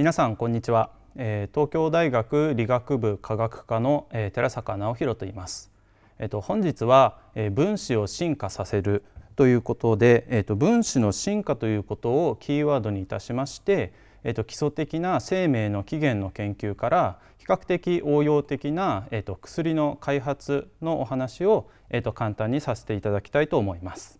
皆さんこんにちは、えー、東京大学理学部科学科の、えー、寺坂直弘と言います、えーと、本日は、えー、分子を進化させるということで、えーと、分子の進化ということをキーワードにいたしまして、えーと、基礎的な生命の起源の研究から比較的応用的な、えー、と薬の開発のお話を、えー、と簡単にさせていただきたいと思います。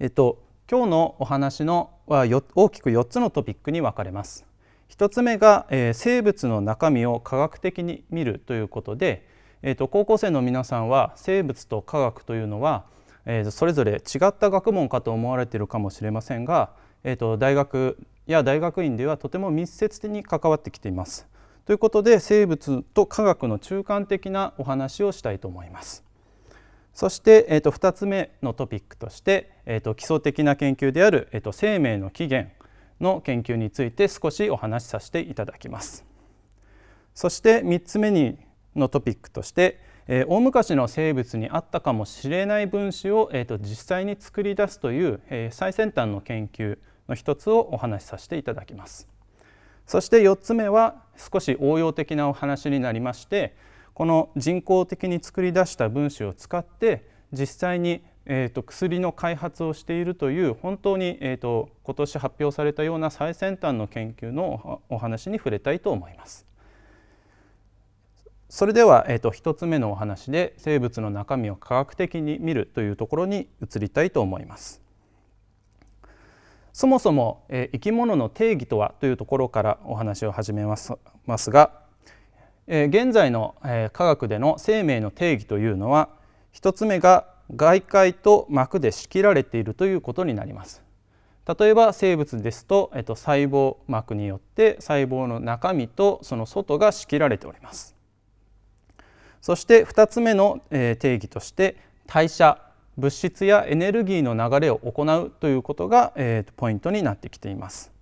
えっと、今日のお話のは大きく4つのトピックに分かれます。1つ目が、生物の中身を科学的に見るということで、えーと、高校生の皆さんは生物と科学というのは、えー、それぞれ違った学問かと思われているかもしれませんが、えーと大学や大学院ではとても密接に関わってきています。ということで生物と科学の中間的なお話をしたいと思います。そして、えー、と2つ目のトピックとして、えー、と基礎的な研究である、えー、と生命の起源の研究について少しお話しさせていただきます。そして3つ目にのトピックとして、えー、大昔の生物にあったかもしれない分子を、えー、と実際に作り出すという、えー、最先端の研究の一つをお話しさせていただきます。そして4つ目は少し応用的なお話になりまして、この人工的に作り出した分子を使って実際にえーと、薬の開発をしているという本当に、えーと、今年発表されたような最先端の研究のお話に触れたいと思います。それでは、えーと、一1つ目のお話で生物の中身を科学的に見るというところに移りたいと思います。そもそも、えー、生き物の定義とはというところからお話を始めますますがえ現在の、え科学での生命の定義というのは一つ目が外界と膜で仕切られているということになります。例えば生物ですと、えっと、細胞膜によって細胞の中身とその外が仕切られております。そして二つ目の、え定義として代謝物質やエネルギーの流れを行うということが、えー、ポイントになってきています。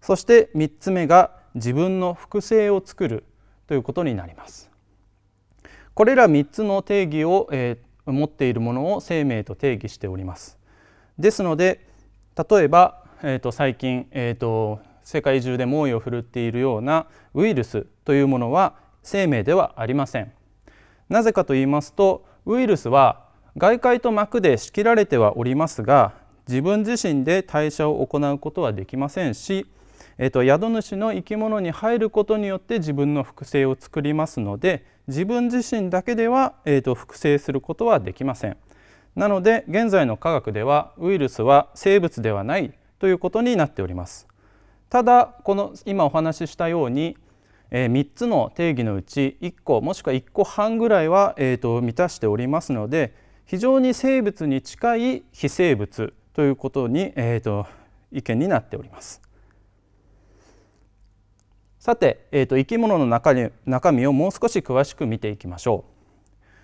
そして3つ目が自分の複製を作るということになります。これら3つの定義を、えー、持っているものを生命と定義しております。ですので例えば、えーと、最近、えーと、と世界中で猛威を振るっているようなウイルスというものは生命ではありません。なぜかと言いますとウイルスは外界と膜で仕切られてはおりますが自分自身で代謝を行うことはできませんしえっと、宿主の生き物に入ることによって自分の複製を作りますので自分自身だけでは、えっと、複製することはできません。なので現在の科学ではウイルスは生物ではないということになっております。ただこの今お話ししたように、えー、3つの定義のうち1個もしくは1個半ぐらいは、えーと、満たしておりますので非常に生物に近い非生物ということに、えーと意見になっております。さて、えーと、生き物の中に中身をもう少し詳しく見ていきましょう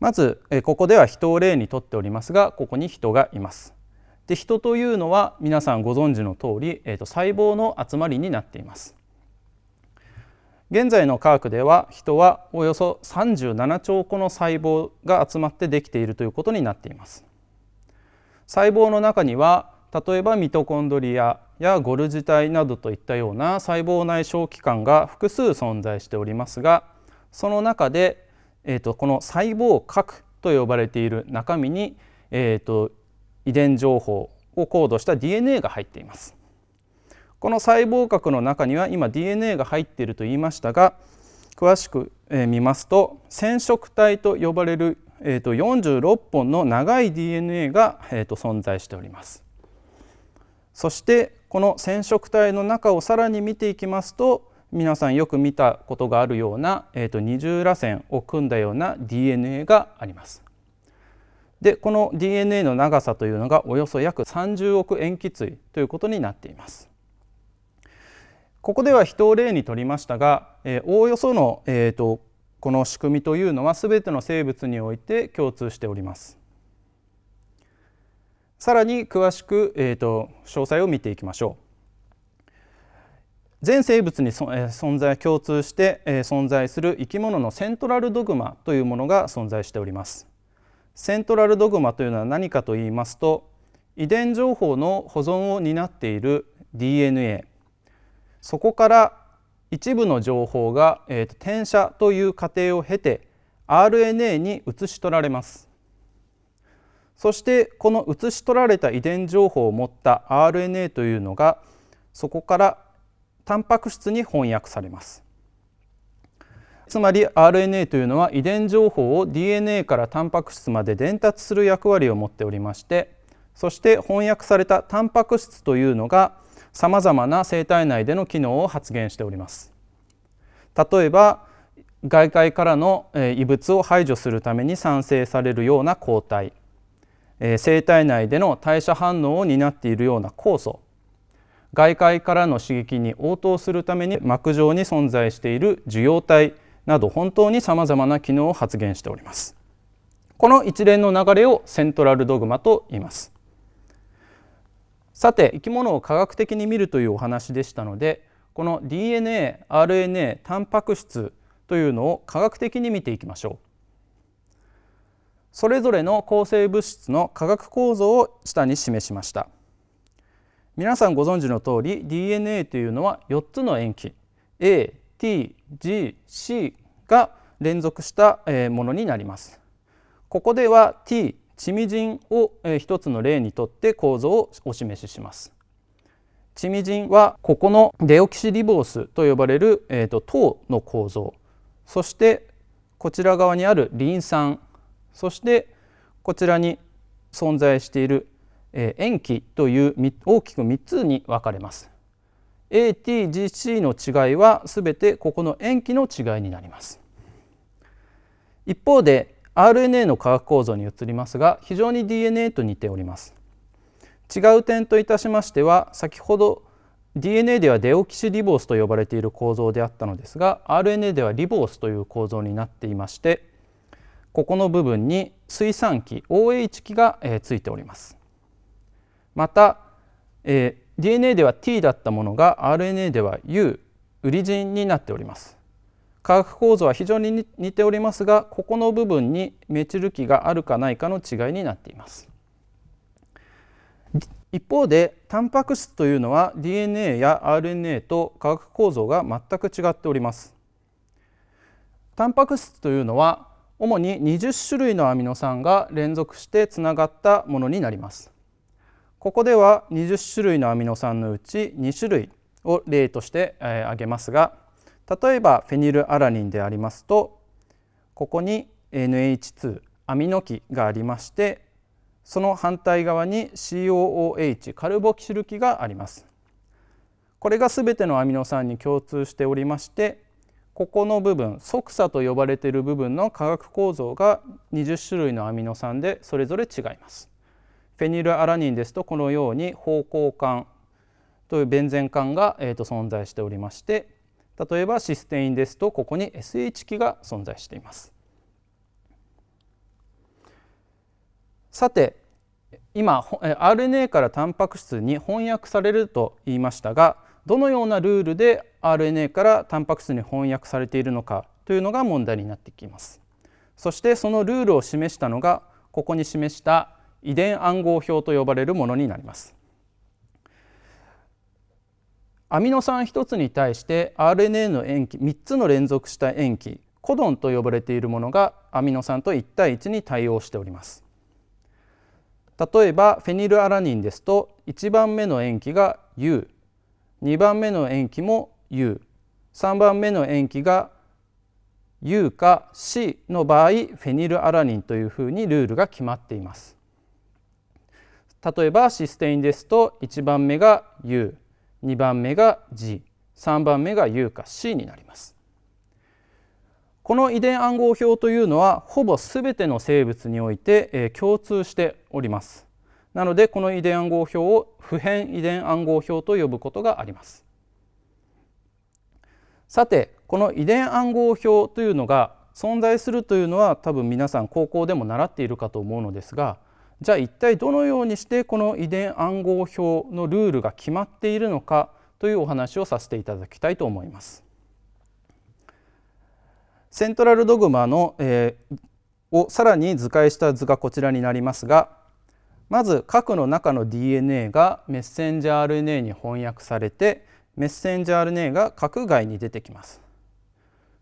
まず、えー、ここでは人を例にとっておりますがここに人がいますで人というのは皆さんご存知の通り、えーと細胞の集まりになっています現在の科学では人はおよそ37兆個の細胞が集まってできているということになっています細胞の中には例えばミトコンドリアやゴル自体などといったような細胞内小器官が複数存在しておりますがその中で、えーと、この細胞核と呼ばれている中身に、えーと、遺伝情報をコードした DNA が入っています。この細胞核の中には今 DNA が入っていると言いましたが詳しく見ますと染色体と呼ばれる46本の長い DNA が存在しております。そしてこの染色体の中をさらに見ていきますと皆さんよく見たことがあるような、えーと、二重螺旋を組んだような DNA があります。でこの DNA の長さというのがおよそ約30億塩基対ということになっています。ここでは人を例にとりましたが、えー、おおよその、えーとこの仕組みというのは全ての生物において共通しております。さらに詳しく、えーと、詳細を見ていきましょう全生物にえー、存在共通して、えー、存在する生き物のセントラルドグマというものが存在しておりますセントラルドグマというのは何かと言いますと遺伝情報の保存を担っている DNA そこから一部の情報が、えーと、と転写という過程を経て RNA に移し取られますそしてこの写し取られた遺伝情報を持った RNA というのがそこからタンパク質に翻訳されますつまり RNA というのは遺伝情報を DNA からタンパク質まで伝達する役割を持っておりましてそして翻訳されたタンパク質というのがさまざまな生体内での機能を発現しております例えば外界からの異物を排除するために産生されるような抗体えー、生体内での代謝反応を担っているような酵素外界からの刺激に応答するために膜上に存在している受容体など本当にさまざまな機能を発現しております。この一連の流れをセントラルドグマと言います。さて生き物を科学的に見るというお話でしたのでこの DNA、RNA、タンパク質というのを科学的に見ていきましょう。それぞれの構成物質の化学構造を下に示しました皆さんご存知の通り DNA というのは4つの塩基 ATGC が連続したものになりますここでは T チミジンを一つの例にとって構造をお示ししますチミジンはここのデオキシリボースと呼ばれる、えーと、と糖の構造そしてこちら側にあるリン酸そしてこちらに存在している塩基という大きく3つに分かれます。ATGC の違いは全てここの塩基の違いになります。一方で RNA の化学構造に移りますが非常に DNA と似ております。違う点といたしましては先ほど DNA ではデオキシリボースと呼ばれている構造であったのですが RNA ではリボースという構造になっていましてここの部分に水産基 OH 基が、えー、ついておりますまた、えー、DNA では T だったものが RNA では U ウリジンになっております化学構造は非常に似ておりますがここの部分にメチル基があるかないかの違いになっています一方でタンパク質というのは DNA や RNA と化学構造が全く違っておりますタンパク質というのは主に20種類のアミノ酸が連続してつながったものになりますここでは20種類のアミノ酸のうち2種類を例として挙げますが例えばフェニルアラニンでありますとここに NH2 アミノ基がありましてその反対側に COOH カルボキシル基がありますこれが全てのアミノ酸に共通しておりましてここの部分側鎖と呼ばれている部分の化学構造が20種類のアミノ酸でそれぞれ違います。フェニルアラニンですとこのように方向管というベンゼン管が、えー、と存在しておりまして例えばシステインですとここに SH 基が存在しています。さて今 RNA からタンパク質に翻訳されると言いましたがどのようなルールで RNA からタンパク質に翻訳されているのかというのが問題になってきますそしてそのルールを示したのがここに示した遺伝暗号表と呼ばれるものになりますアミノ酸一つに対して RNA の塩基3つの連続した塩基コドンと呼ばれているものがアミノ酸と1対1に対応しております例えばフェニルアラニンですと1番目の塩基が U 2番目の塩基も U3 番目の塩基が U か C の場合フェニルアラニンというふうにルールが決まっています。例えばシステインですと1番目が U2 番目が G3 番目が U か C になります。この遺伝暗号表というのはほぼ全ての生物において、え共通しております。なのでこの遺伝暗号表を普遍遺伝暗号表と呼ぶことがあります。さてこの遺伝暗号表というのが存在するというのは多分皆さん高校でも習っているかと思うのですがじゃあ一体どのようにしてこの遺伝暗号表のルールが決まっているのかというお話をさせていただきたいと思います。セントラルドグマの、えー、をさらに図解した図がこちらになりますがまず核の中の DNA がメッセンジャー RNA に翻訳されてメッセンジャー RNA が核外に出てきます。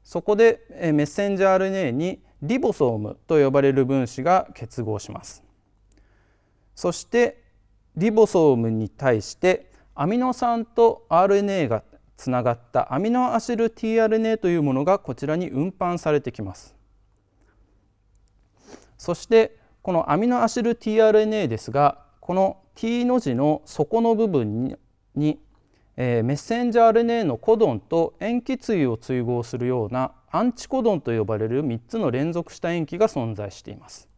そこでメッセンジャー RNA にリボソームと呼ばれる分子が結合します。そしてリボソームに対してアミノ酸と RNA がつながったアミノアシル tRNA というものがこちらに運搬されてきます。そしてこのアミノアシル tRNA ですがこの T の字の底の部分にえー、メッセンジャー RNA のコドンと塩基対を追合するようなアンチコドンと呼ばれる3つの連続した塩基が存在しています。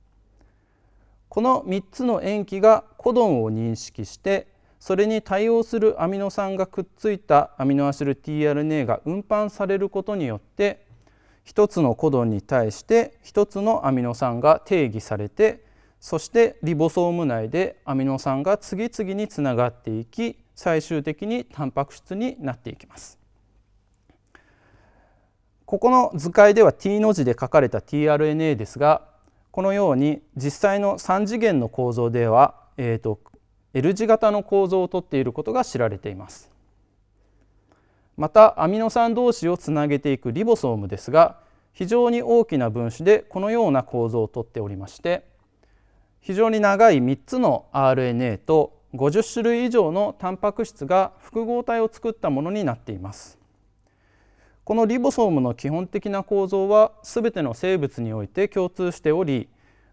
この3つの塩基がコドンを認識してそれに対応するアミノ酸がくっついたアミノアシル tRNA が運搬されることによって1つのコドンに対して1つのアミノ酸が定義されてそしてリボソーム内でアミノ酸が次々につながっていき最終的にタンパク質になっていきます。ここの図解では T の字で書かれた tRNA ですがこのように実際の3次元の構造では、えーと L 字型の構造をとっていることが知られています。またアミノ酸同士をつなげていくリボソームですが非常に大きな分子でこのような構造をとっておりまして非常に長い3つの RNA と50種類以上のタンパク質が複合体を作ったものになっていますこのリボソームの基本的な構造は全ての生物において共通しており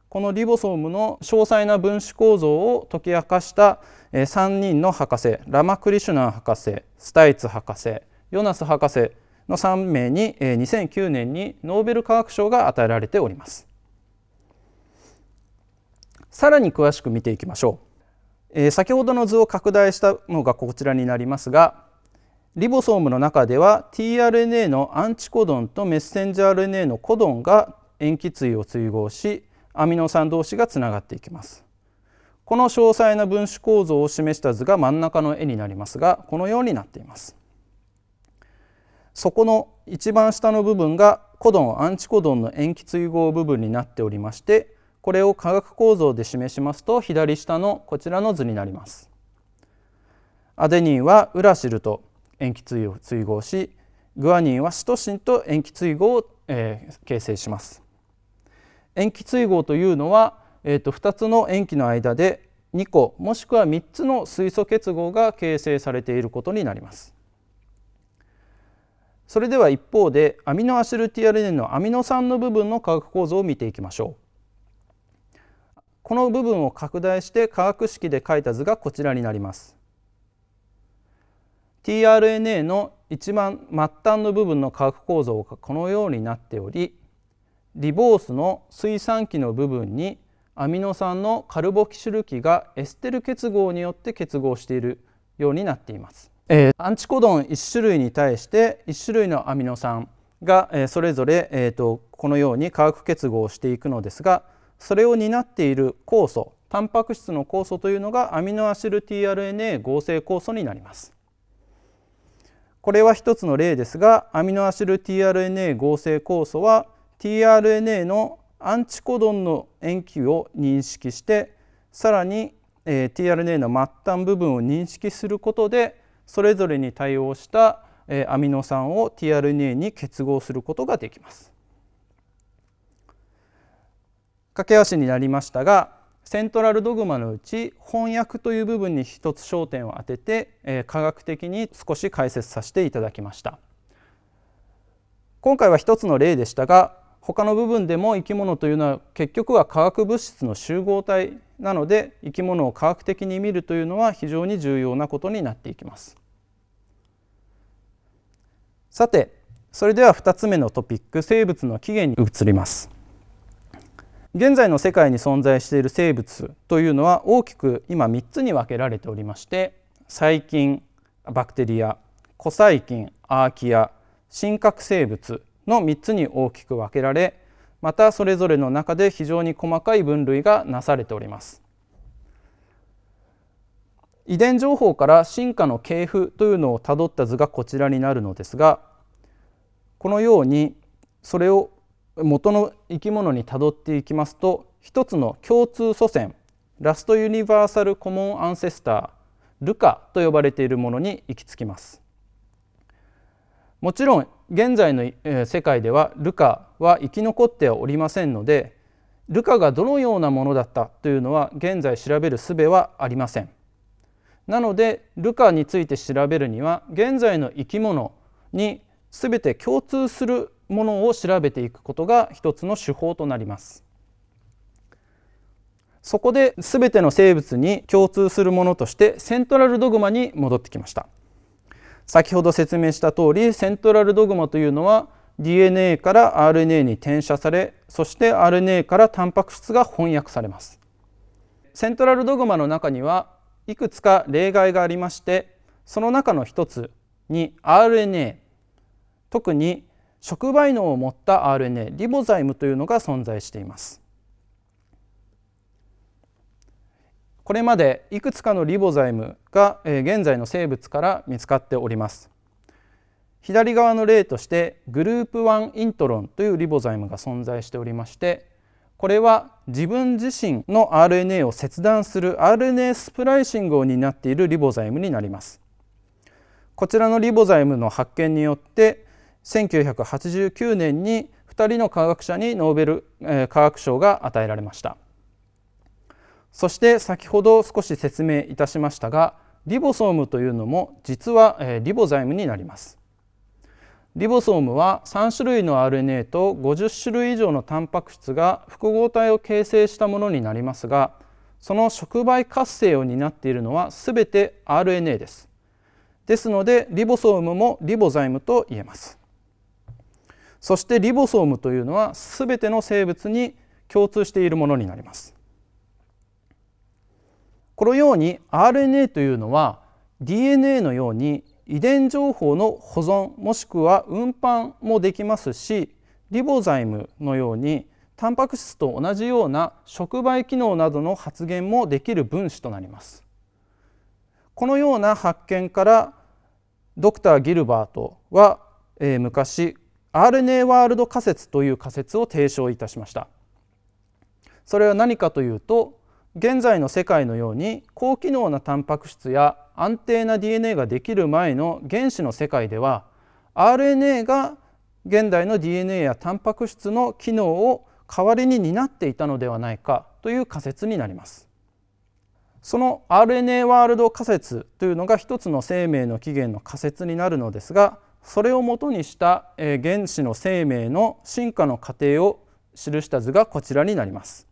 このリボソームの詳細な分子構造を解き明かした3人の博士ラマ・クリシュナン博士スタイツ博士ヨナス博士の3名に2009年にノーベル化学賞が与えられておりますさらに詳しく見ていきましょう、えー、先ほどの図を拡大したのがこちらになりますがリボソームの中では tRNA のアンチコドンとメッセンジャー RNA のコドンが塩基対を追合しアミノ酸同士がつながっていきますこの詳細な分子構造を示した図が真ん中の絵になりますがこのようになっていますそこの一番下の部分がコドンアンチコドンの塩基対合部分になっておりましてこれを化学構造で示しますと左下のこちらの図になります。アデニンはウラシルと塩基対合しグアニンはシトシンと塩基対合を、えー、形成します。塩基対合というのは、えーと、と2つの塩基の間で2個もしくは3つの水素結合が形成されていることになります。それでは一方でアミノアシル t r n のアミノ酸の部分の化学構造を見ていきましょうこの部分を拡大して化学式で書いた図がこちらになります tRNA の一番末端の部分の化学構造がこのようになっておりリボースの水酸基の部分にアミノ酸のカルボキシル基がエステル結合によって結合しているようになっています。えー、アンチコドン1種類に対して1種類のアミノ酸が、えー、それぞれ、えーと、このように化学結合をしていくのですがそれを担っている酵素タンパク質の酵素というのがアミノアシル tRNA 合成酵素になります。これは一つの例ですがアミノアシル tRNA 合成酵素は tRNA のアンチコドンの塩基を認識してさらに、えー、tRNA の末端部分を認識することでそれぞれに対応したアミノ酸を tRNA に結合することができます。駆け足になりましたがセントラルドグマのうち翻訳という部分に一つ焦点を当てて科学的に少し解説させていただきました。今回は一つの例でしたが他の部分でも生き物というのは結局は化学物質の集合体なので生き物を科学的に見るというのは非常に重要なことになっていきます。さてそれでは2つ目のトピック生物の起源に移ります。現在の世界に存在している生物というのは大きく今3つに分けられておりまして細菌バクテリア古細菌アーキア真核生物の3つに大きく分けられまたそれぞれの中で非常に細かい分類がなされております。遺伝情報から進化の系譜というのをたどった図がこちらになるのですがこのようにそれを元の生き物にたどっていきますと一つの共通祖先ラストユニバーサルコモンアンセスタールカと呼ばれているものに行き着きますもちろん現在の世界ではルカは生き残ってはおりませんのでルカがどのようなものだったというのは現在調べる術はありません。なのでルカについて調べるには現在の生き物にすべて共通するものを調べていくことが一つの手法となります。そこですべての生物に共通するものとしてセントラルドグマに戻ってきました。先ほど説明した通りセントラルドグマというのは DNA から RNA に転写されそして RNA からタンパク質が翻訳されますセントラルドグマの中にはいくつか例外がありましてその中の一つに RNA 特に触媒能を持った RNA リボザイムというのが存在していますこれまでいくつかのリボザイムが現在の生物から見つかっております左側の例としてグループ1イントロンというリボザイムが存在しておりましてこれは自分自身の RNA を切断する RNA スプライシングを担っているリボザイムになりますこちらのリボザイムの発見によって1989年に2人の科学者にノーベル、え科学賞が与えられました。そして先ほど少し説明いたしましたがリボソームというのも実はリボザイムになりますリボソームは3種類の RNA と50種類以上のタンパク質が複合体を形成したものになりますがその触媒活性を担っているのは全て RNA ですですのでリボソームもリボザイムと言えますそしてリボソームというのは全ての生物に共通しているものになりますこのように RNA というのは DNA のように遺伝情報の保存もしくは運搬もできますしリボザイムのようにタンパク質と同じような触媒機能などの発現もできる分子となります。このような発見からドクター・ギルバートは、えー、昔 RNA ワールド仮説という仮説を提唱いたしました。それは何かというと現在の世界のように高機能なタンパク質や安定な DNA ができる前の原子の世界では RNA が現代の DNA やタンパク質の機能を代わりに担っていたのではないかという仮説になります。その RNA ワールド仮説というのが一つの生命の起源の仮説になるのですがそれをもとにした原子の生命の進化の過程を記した図がこちらになります。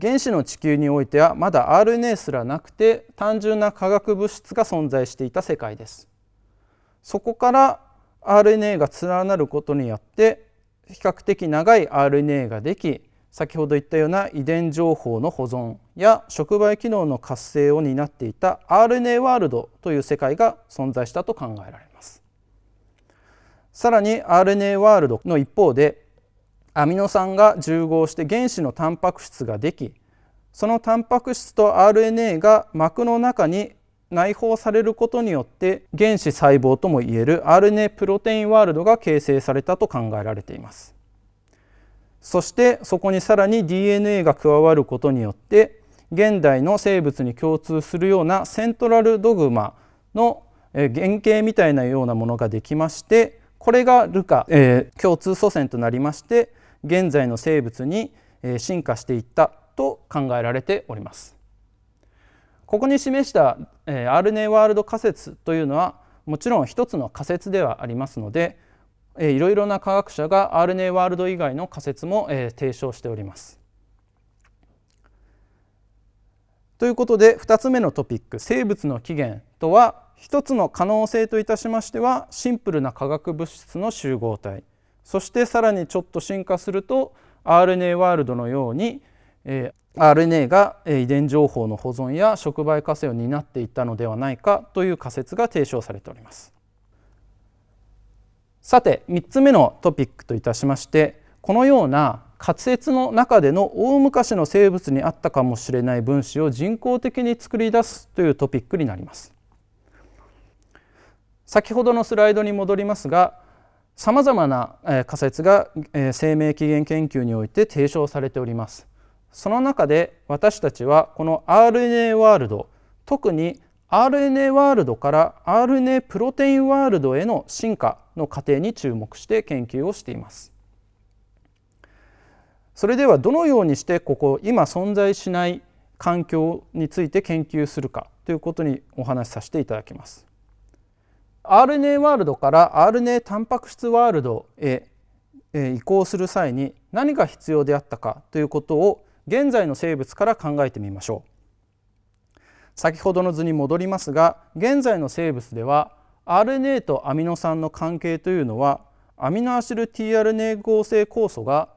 原子の地球においてはまだ RNA すらなくて単純な化学物質が存在していた世界ですそこから RNA が連なることによって比較的長い RNA ができ先ほど言ったような遺伝情報の保存や触媒機能の活性を担っていた RNA ワールドという世界が存在したと考えられますさらに RNA ワールドの一方でアミノ酸が重合して原子のタンパク質ができそのタンパク質と RNA が膜の中に内包されることによって原子細胞ともいえる RNA プロテインワールドが形成されたと考えられていますそしてそこにさらに DNA が加わることによって現代の生物に共通するようなセントラルドグマの原型みたいなようなものができましてこれがルカ、えー、共通祖先となりまして現在の生物に進化していったと考えられております。ここに示した RNA ワールド仮説というのはもちろん一つの仮説ではありますのでいろいろな科学者が RNA ワールド以外の仮説も提唱しております。ということで2つ目のトピック生物の起源とは一つの可能性といたしましてはシンプルな化学物質の集合体そしてさらにちょっと進化すると RNA ワールドのように、えー、RNA が遺伝情報の保存や触媒化成を担っていったのではないかという仮説が提唱されておりますさて3つ目のトピックといたしましてこのような仮説の中での大昔の生物にあったかもしれない分子を人工的に作り出すというトピックになります先ほどのスライドに戻りますがさまざまな、え仮説が、え生命起源研究において提唱されておりますその中で私たちはこの RNA ワールド特に RNA ワールドから RNA プロテインワールドへの進化の過程に注目して研究をしていますそれではどのようにしてここ今存在しない環境について研究するかということにお話しさせていただきます RNA ワールドから RNA タンパク質ワールドへ移行する際に何が必要であったかということを現在の生物から考えてみましょう先ほどの図に戻りますが現在の生物では RNA とアミノ酸の関係というのはアミノアシル tRNA 合成酵素が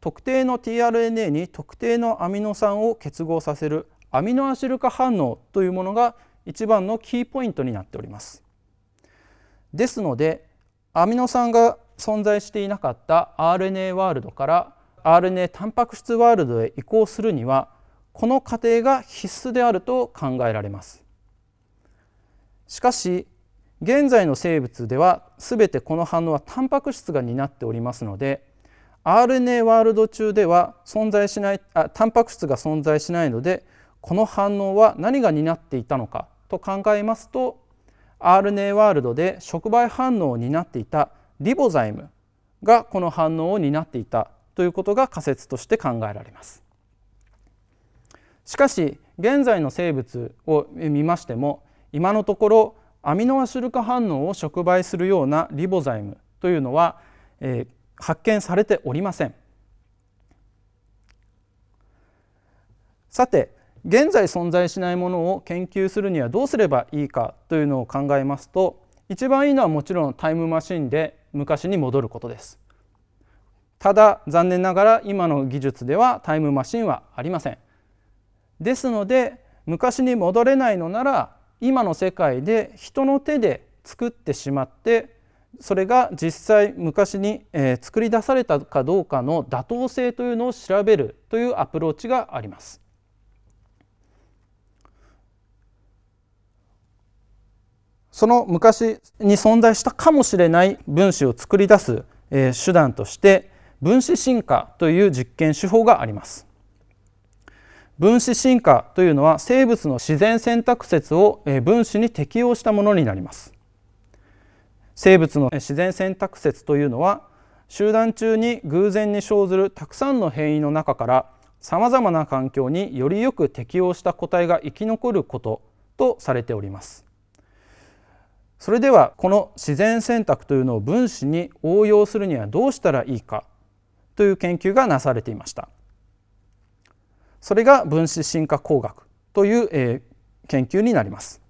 特定の tRNA に特定のアミノ酸を結合させるアミノアシル化反応というものが一番のキーポイントになっておりますですのでアミノ酸が存在していなかった RNA ワールドから RNA タンパク質ワールドへ移行するにはこの過程が必須であると考えられます。しかし現在の生物では全てこの反応はタンパク質が担っておりますので RNA ワールド中では存在しないあタンパク質が存在しないのでこの反応は何が担っていたのかと考えますと RNA ワールドで触媒反応を担っていたリボザイムがこの反応を担っていたということが仮説として考えられます。しかし現在の生物を見ましても今のところアミノアシル化反応を触媒するようなリボザイムというのは、えー、発見されておりません。さて現在存在しないものを研究するにはどうすればいいかというのを考えますと一番いいのはもちろんタイムマシンで昔に戻ることですただ残念ながら今の技術ではタイムマシンはありませんですので昔に戻れないのなら今の世界で人の手で作ってしまってそれが実際昔に、作り出されたかどうかの妥当性というのを調べるというアプローチがあります。その昔に存在したかもしれない分子を作り出す、え手段として分子進化という実験手法があります分子進化というのは生物の自然選択説を分子に適用したものになります生物の自然選択説というのは集団中に偶然に生ずるたくさんの変異の中からさまざまな環境によりよく適応した個体が生き残ることとされておりますそれではこの自然選択というのを分子に応用するにはどうしたらいいかという研究がなされていました。それが分子進化工学という、えー、研究になります。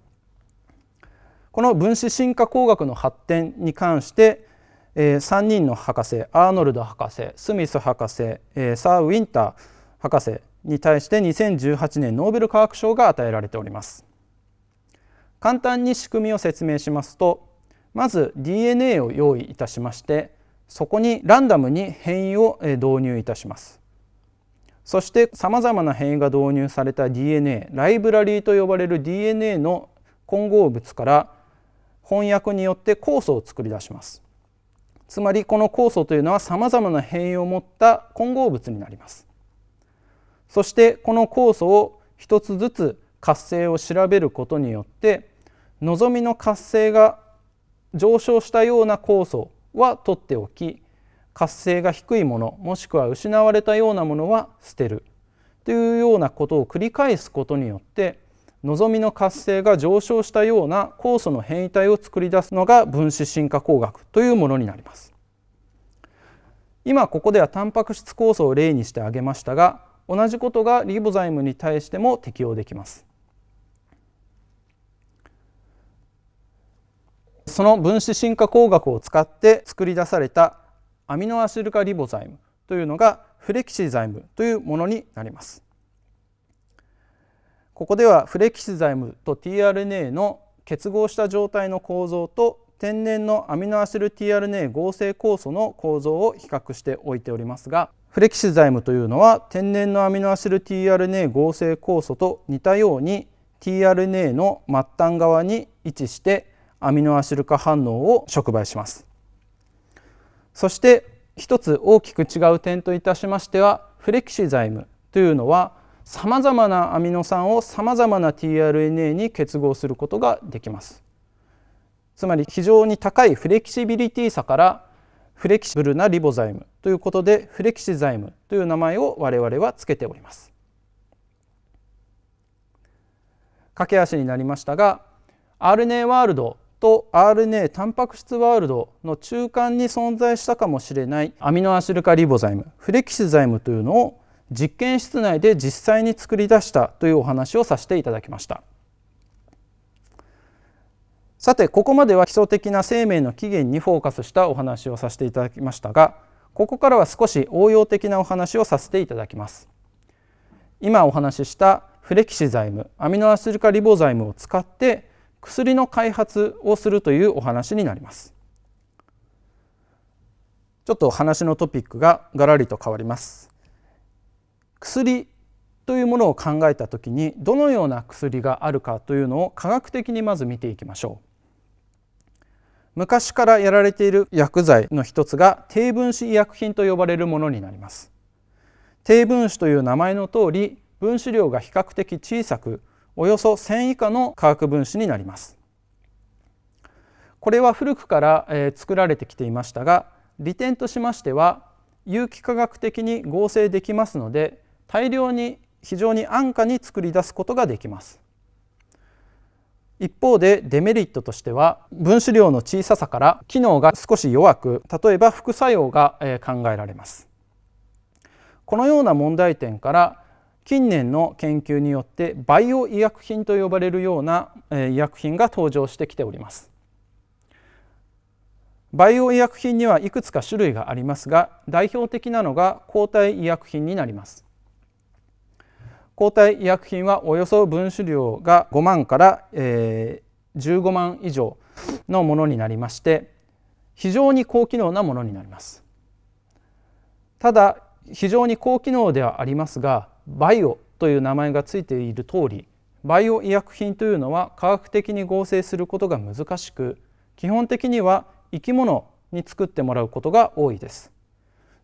この分子進化工学の発展に関して、えー、3人の博士アーノルド博士スミス博士、えー、サー・ウィンター博士に対して2018年ノーベル化学賞が与えられております。簡単に仕組みを説明しますとまず DNA を用意いたしましてそこにランダムに変異を導入いたしますそしてさまざまな変異が導入された DNA ライブラリーと呼ばれる DNA の混合物から翻訳によって酵素を作り出しますつまりこの酵素というのはさまざまな変異を持った混合物になりますそしてこの酵素を一つずつ活性を調べることによって望みの活性が上昇したような酵素は取っておき活性が低いものもしくは失われたようなものは捨てるというようなことを繰り返すことによって望みの活性が上昇したような酵素の変異体を作り出すのが分子進化工学というものになります。今ここではタンパク質酵素を例にして挙げましたが同じことがリボザイムに対しても適用できます。その分子進化工学を使って作り出されたアミノアシル化リボザイムというのがフレキシザイムというものになります。ここではフレキシザイムと tRNA の結合した状態の構造と天然のアミノアシル tRNA 合成酵素の構造を比較しておいておりますがフレキシザイムというのは天然のアミノアシル tRNA 合成酵素と似たように tRNA の末端側に位置してアミノアシル化反応を触媒しますそして一つ大きく違う点といたしましてはフレキシザイムというのはさまざまなアミノ酸をさまざまな tRNA に結合することができますつまり非常に高いフレキシビリティ差からフレキシブルなリボザイムということでフレキシザイムという名前を我々はつけております駆け足になりましたが RNA ワールドと RNA タンパク質ワールドの中間に存在したかもしれないアミノアシルカリボザイムフレキシザイムというのを実験室内で実際に作り出したというお話をさせていただきましたさてここまでは基礎的な生命の起源にフォーカスしたお話をさせていただきましたがここからは少し応用的なお話をさせていただきます今お話ししたフレキシザイムアミノアシルカリボザイムを使って薬の開発をするというお話になりますちょっと話のトピックがガラリと変わります薬というものを考えた時にどのような薬があるかというのを科学的にまず見ていきましょう昔からやられている薬剤の一つが低分子医薬品と呼ばれるものになります低分子という名前の通り分子量が比較的小さくおよそ1000以下の化学分子になりますこれは古くから、え作られてきていましたが利点としましては有機化学的に合成できますので大量に非常に安価に作り出すことができます一方でデメリットとしては分子量の小ささから機能が少し弱く例えば副作用が考えられますこのような問題点から近年の研究によってバイオ医薬品と呼ばれるような医薬品が登場してきておりますバイオ医薬品にはいくつか種類がありますが代表的なのが抗体医薬品になります抗体医薬品はおよそ分子量が5万から、え15万以上のものになりまして非常に高機能なものになりますただ非常に高機能ではありますがバイオという名前がついている通りバイオ医薬品というのは科学的に合成することが難しく基本的には生き物に作ってもらうことが多いです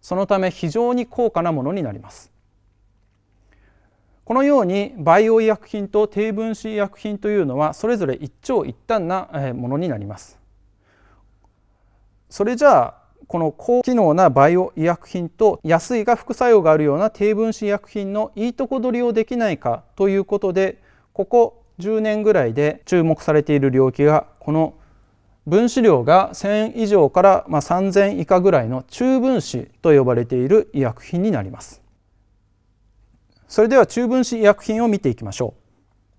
そのため非常に高価なものになりますこのようにバイオ医薬品と低分子医薬品というのはそれぞれ一長一短なものになりますそれじゃあこの高機能なバイオ医薬品と安いが副作用があるような低分子医薬品のいいとこ取りをできないかということでここ10年ぐらいで注目されている領域がこの分子量が1000以上から、ま3000以下ぐらいの中分子と呼ばれている医薬品になります。それでは中分子医薬品を見ていきましょ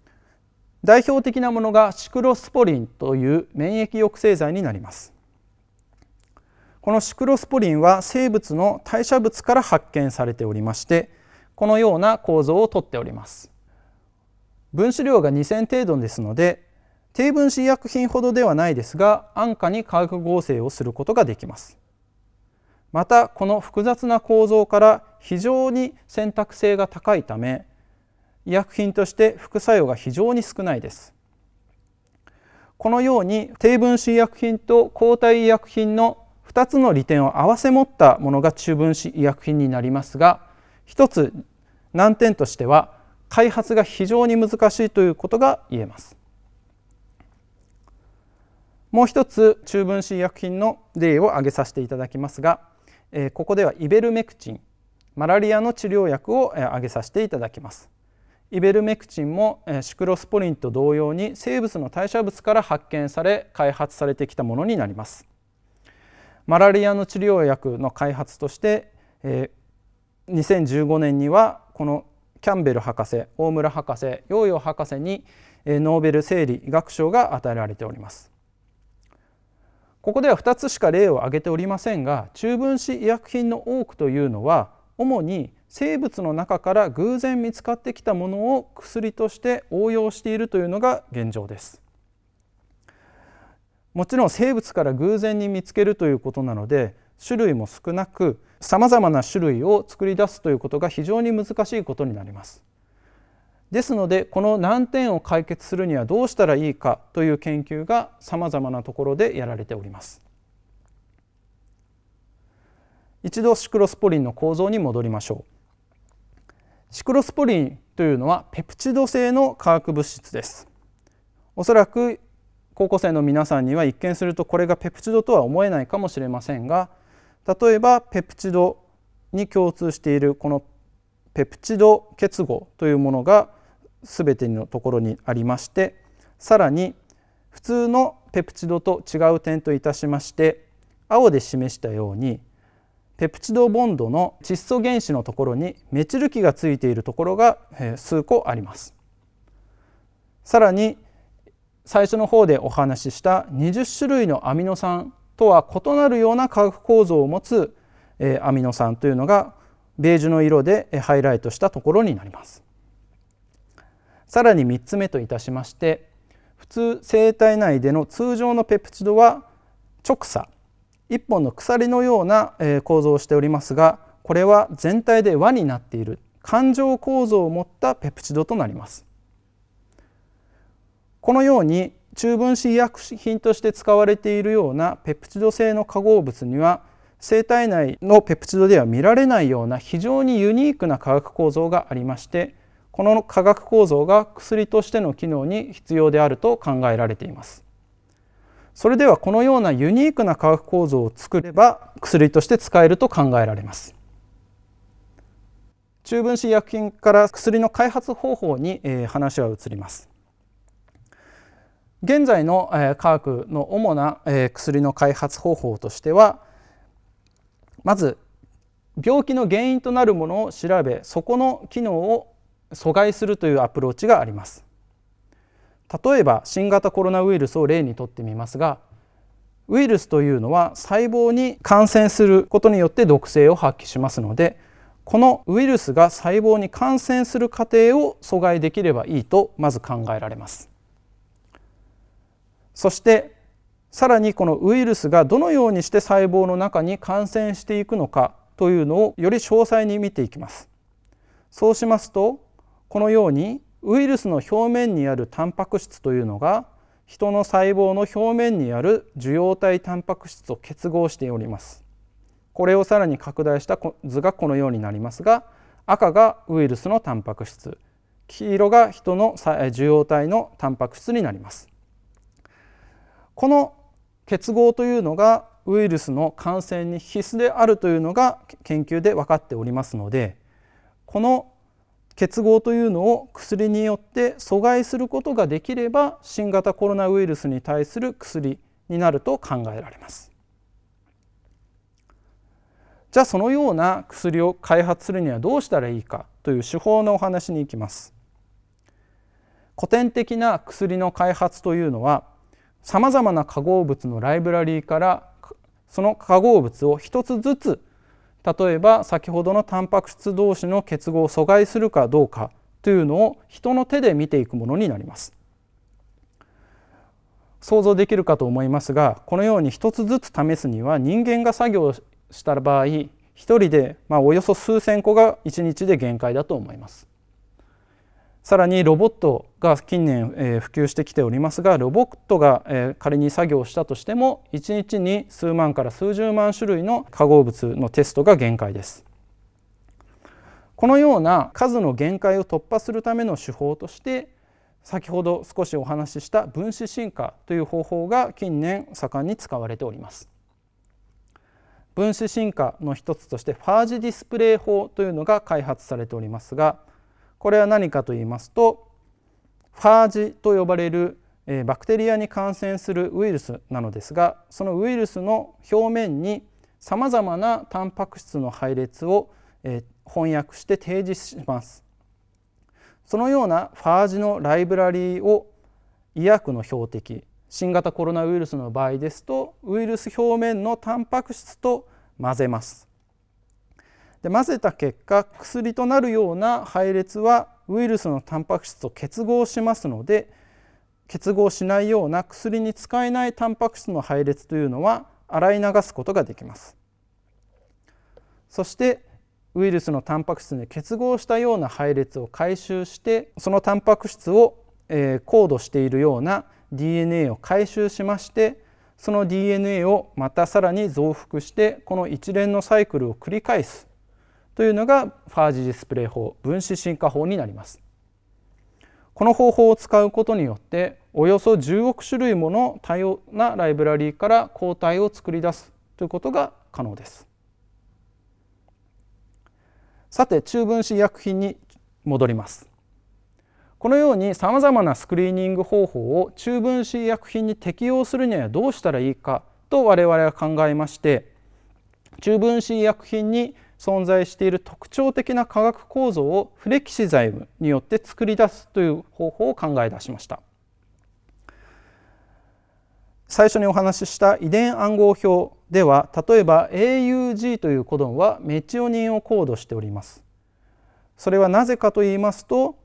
う。代表的なものがシクロスポリンという免疫抑制剤になります。このシクロスポリンは生物の代謝物から発見されておりましてこのような構造をとっております分子量が2000程度ですので低分子医薬品ほどではないですが安価に化学合成をすることができますまたこの複雑な構造から非常に選択性が高いため医薬品として副作用が非常に少ないですこのように低分子医薬品と抗体医薬品の2つの利点を併せ持ったものが中分子医薬品になりますが1つ難点としては開発が非常に難しいということが言えますもう一つ中分子医薬品の例を挙げさせていただきますがここではイベルメクチンマラリアの治療薬を挙げさせていただきますイベルメクチンもシクロスポリンと同様に生物の代謝物から発見され開発されてきたものになりますマラリアの治療薬の開発として、えー、2015年にはこのキャンベル博士大村博士ヨーヨー博士にノーベル生理学賞が与えられておりますここでは2つしか例を挙げておりませんが中分子医薬品の多くというのは主に生物の中から偶然見つかってきたものを薬として応用しているというのが現状ですもちろん生物から偶然に見つけるということなので種類も少なくさまざまな種類を作り出すということが非常に難しいことになります。ですのでこの難点を解決するにはどうしたらいいかという研究がさまざまなところでやられております。一度シクロスポリンの構造に戻りましょう。シクロスポリンというのはペプチド性の化学物質です。おそらく高校生の皆さんには一見するとこれがペプチドとは思えないかもしれませんが例えばペプチドに共通しているこのペプチド結合というものが全てのところにありましてさらに普通のペプチドと違う点といたしまして青で示したようにペプチドボンドの窒素原子のところにメチル基がついているところが数個あります。さらに最初の方でお話しした20種類のアミノ酸とは異なるような化学構造を持つアミノ酸というのがベージュの色でハイライトしたところになります。さらに3つ目といたしまして普通生体内での通常のペプチドは直鎖1本の鎖のような構造をしておりますがこれは全体で輪になっている環状構造を持ったペプチドとなります。このように中分子医薬品として使われているようなペプチド製の化合物には生体内のペプチドでは見られないような非常にユニークな化学構造がありましてこの化学構造が薬としての機能に必要であると考えられていますそれではこのようなユニークな化学構造を作れば薬として使えると考えられます中分子医薬品から薬の開発方法に話は移ります現在の科学の主な薬の開発方法としてはまず病気の原因となるものを調べそこの機能を阻害するというアプローチがあります例えば新型コロナウイルスを例にとってみますがウイルスというのは細胞に感染することによって毒性を発揮しますのでこのウイルスが細胞に感染する過程を阻害できればいいとまず考えられますそしてさらにこのウイルスがどのようにして細胞の中に感染していくのかというのをより詳細に見ていきます。そうしますとこのようにウイルスの表面にあるタンパク質というのが人の細胞の表面にある受容体タンパク質と結合しております。これをさらに拡大した図がこのようになりますが赤がウイルスのタンパク質黄色が人の受容体のタンパク質になります。この結合というのがウイルスの感染に必須であるというのが研究で分かっておりますのでこの結合というのを薬によって阻害することができれば新型コロナウイルスに対する薬になると考えられます。じゃあそのような薬を開発するにはどうしたらいいかという手法のお話に行きます。古典的な薬の開発というのはさまざまな化合物のライブラリーからその化合物を一つずつ例えば先ほどのタンパク質同士の結合を阻害するかどうかというのを人の手で見ていくものになります。想像できるかと思いますがこのように一つずつ試すには人間が作業した場合1人でまおよそ数千個が1日で限界だと思います。さらにロボットが近年、えー、普及してきておりますがロボットが、えー、仮に作業したとしても1日に数万から数十万種類の化合物のテストが限界です。このような数の限界を突破するための手法として先ほど少しお話しした分子進化という方法が近年盛んに使われております。分子進化の一つとしてファージディスプレイ法というのが開発されておりますがこれは何かと言いますとファージと呼ばれるバクテリアに感染するウイルスなのですがそのウイルスの表面にさまざまなタンパク質の配列を翻訳して提示しますそのようなファージのライブラリーを医薬の標的新型コロナウイルスの場合ですとウイルス表面のタンパク質と混ぜますで混ぜた結果薬となるような配列はウイルスのタンパク質と結合しますので結合しないような薬に使えないタンパク質の配列というのは洗い流すことができます。そしてウイルスのタンパク質に結合したような配列を回収してそのタンパク質を、えー、コードしているような DNA を回収しましてその DNA をまたさらに増幅してこの一連のサイクルを繰り返すというのがファージディスプレイ法分子進化法になりますこの方法を使うことによっておよそ10億種類もの多様なライブラリーから抗体を作り出すということが可能ですさて中分子医薬品に戻りますこのようにさまざまなスクリーニング方法を中分子医薬品に適用するにはどうしたらいいかと我々は考えまして中分子医薬品に存在している特徴的な化学構造をフレキシザイムによって作り出すという方法を考え出しました最初にお話しした遺伝暗号表では例えば AUG というコドンはメチオニンをコードしておりますそれはなぜかと言いますと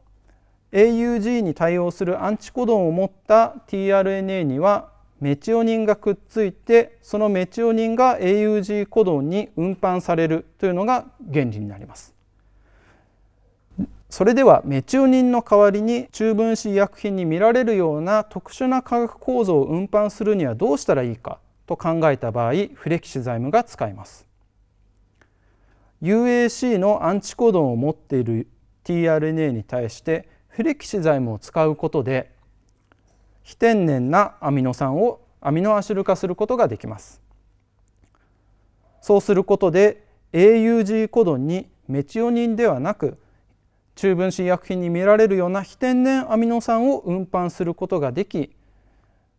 AUG に対応するアンチコドンを持った tRNA にはメチオニンがくっついてそのメチオニンが AUG コドンに運搬されるというのが原理になります。それではメチオニンの代わりに中分子医薬品に見られるような特殊な化学構造を運搬するにはどうしたらいいかと考えた場合フレキシザイムが使います。UAC のアンチコドンを持っている tRNA に対してフレキシザイムを使うことで非天然なアミノ酸をアミノアシル化することができますそうすることで AUG コドンにメチオニンではなく中分子医薬品に見られるような非天然アミノ酸を運搬することができ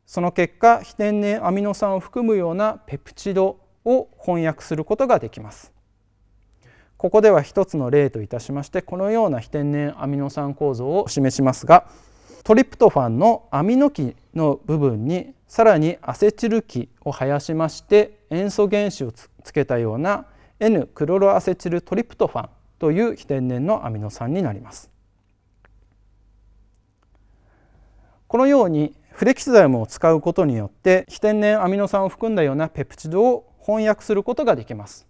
その結果非天然アミノ酸を含むようなペプチドを翻訳することができますここでは一つの例といたしましてこのような非天然アミノ酸構造を示しますがトリプトファンのアミノ基の部分にさらにアセチル基を生やしまして塩素原子をつけたような N クロロアセチルトリプトファンという非天然のアミノ酸になります。このようにフレキシザイムを使うことによって非天然アミノ酸を含んだようなペプチドを翻訳することができます。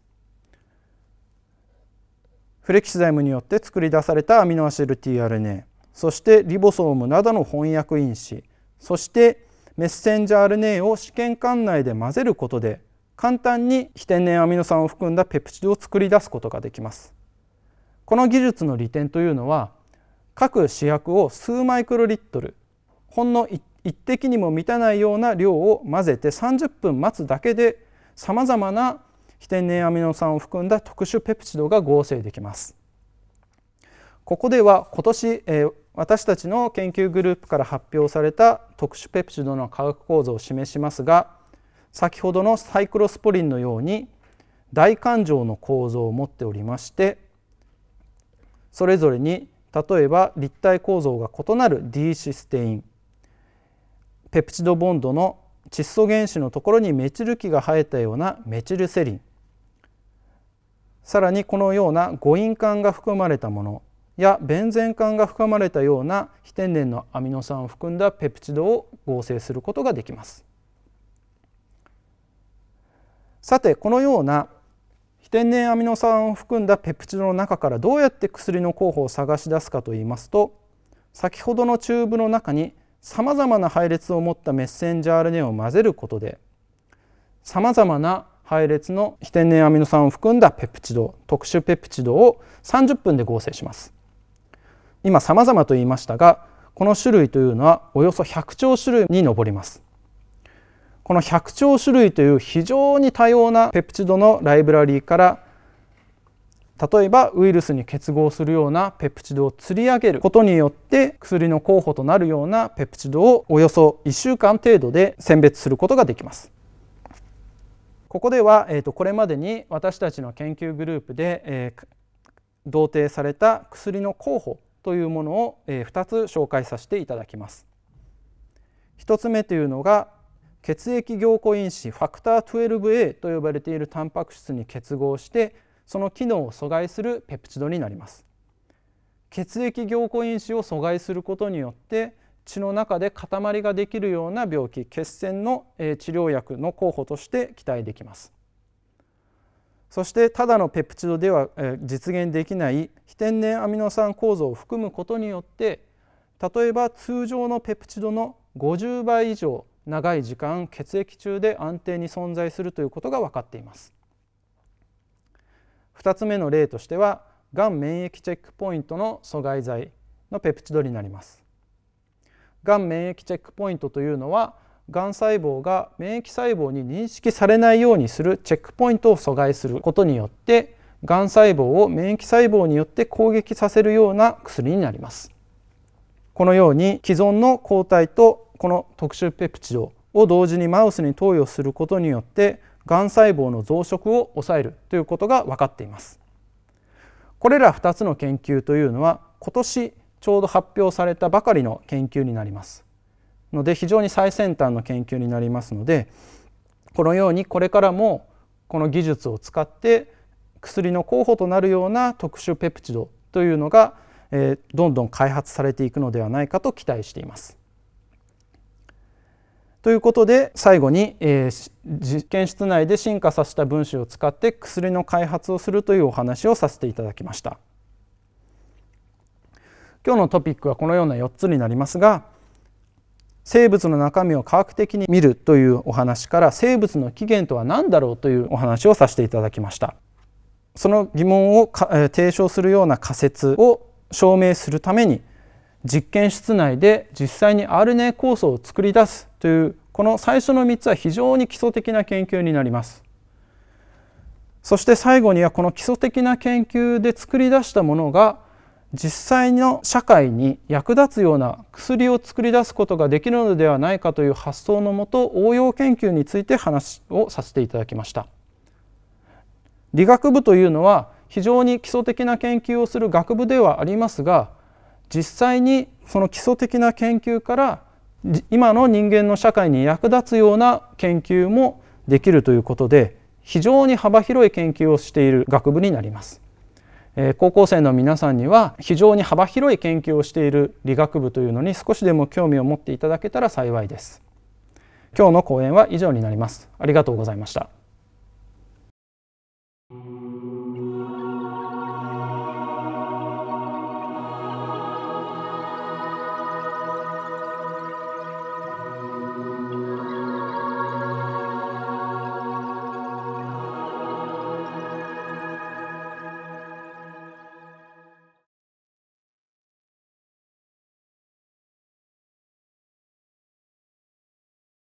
フレキシザイムによって作り出されたアミノアシル tRNA そしてリボソームなどの翻訳因子そしてメッセンジャー RNA を試験管内で混ぜることで簡単に非天然アミノ酸を含んだペプチドを作り出すことができます。この技術の利点というのは各試薬を数マイクロリットルほんの一滴にも満たないような量を混ぜて30分待つだけでさまざまな非天然アミノ酸を含んだ特殊ペプチドが合成できます。ここでは今年、えー、私たちの研究グループから発表された特殊ペプチドの化学構造を示しますが先ほどのサイクロスポリンのように大環状の構造を持っておりましてそれぞれに例えば立体構造が異なる D システインペプチドボンドの窒素原子のところにメチル基が生えたようなメチルセリンさらにこのような誤飲管が含まれたものやベンゼン管が含まれたような非天然のアミノ酸を含んだペプチドを合成することができます。さてこのような非天然アミノ酸を含んだペプチドの中からどうやって薬の候補を探し出すかといいますと先ほどのチューブの中にさまざまな配列を持ったメッセンジャー RNA を混ぜることでさまざまな配列の非天然アミノ酸を含んだペプチド特殊ペプチドを30分で合成します。今さまざまと言いましたがこの種類というのはおよそ100兆種類に上りますこの100兆種類という非常に多様なペプチドのライブラリーから例えばウイルスに結合するようなペプチドを釣り上げることによって薬の候補となるようなペプチドをおよそ1週間程度で選別することができます。ここでは、えー、とこれまでに私たちの研究グループで、えー、同定された薬の候補というものを2つ紹介させていただきます。1つ目というのが血液凝固因子ファクター 12A と呼ばれているタンパク質に結合してその機能を阻害するペプチドになります。血液凝固因子を阻害することによって血の中で塊ができるような病気血栓の治療薬の候補として期待できます。そしてただのペプチドでは実現できない非天然アミノ酸構造を含むことによって例えば通常のペプチドの50倍以上長い時間血液中で安定に存在するということが分かっています。2つ目の例としてはがん免疫チェックポイントの阻害剤のペプチドになります。がん免疫チェックポイントというのはがん細胞が免疫細胞に認識されないようにするチェックポイントを阻害することによってがん細胞を免疫細胞によって攻撃させるような薬になりますこのように既存の抗体とこの特殊ペプチドを同時にマウスに投与することによってがん細胞の増殖を抑えるということが分かっていますこれら2つの研究というのは今年ちょうど発表されたばかりの研究になりますので非常に最先端の研究になりますのでこのようにこれからもこの技術を使って薬の候補となるような特殊ペプチドというのが、えどんどん開発されていくのではないかと期待しています。ということで最後に、え実験室内で進化させた分子を使って薬の開発をするというお話をさせていただきました。今日のトピックはこのような4つになりますが生物の中身を科学的に見るというお話から生物の起源とは何だろうというお話をさせていただきましたその疑問を提唱するような仮説を証明するために実験室内で実際に RNA 酵素を作り出すというこの最初の3つは非常に基礎的な研究になりますそして最後にはこの基礎的な研究で作り出したものが実際の社会に役立つような薬を作り出すことができるのではないかという発想のもと応用研究について話をさせていただきました理学部というのは非常に基礎的な研究をする学部ではありますが実際にその基礎的な研究から今の人間の社会に役立つような研究もできるということで非常に幅広い研究をしている学部になります。え高校生の皆さんには非常に幅広い研究をしている理学部というのに少しでも興味を持っていただけたら幸いです今日の講演は以上になりますありがとうございました